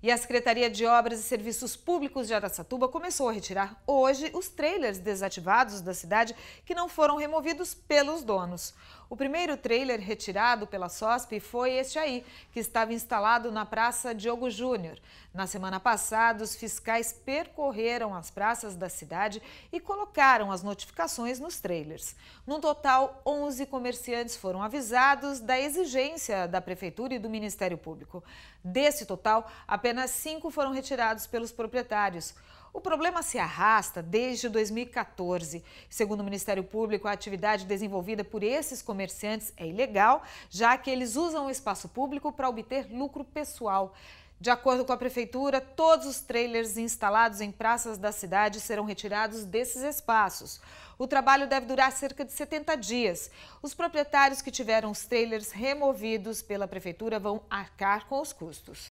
E a Secretaria de Obras e Serviços Públicos de Araçatuba começou a retirar hoje os trailers desativados da cidade que não foram removidos pelos donos. O primeiro trailer retirado pela SOSP foi este aí, que estava instalado na Praça Diogo Júnior. Na semana passada, os fiscais percorreram as praças da cidade e colocaram as notificações nos trailers. No total, 11 comerciantes foram avisados da exigência da Prefeitura e do Ministério Público. Desse total, apenas cinco foram retirados pelos proprietários. O problema se arrasta desde 2014. Segundo o Ministério Público, a atividade desenvolvida por esses comerciantes é ilegal, já que eles usam o espaço público para obter lucro pessoal. De acordo com a prefeitura, todos os trailers instalados em praças da cidade serão retirados desses espaços. O trabalho deve durar cerca de 70 dias. Os proprietários que tiveram os trailers removidos pela prefeitura vão arcar com os custos.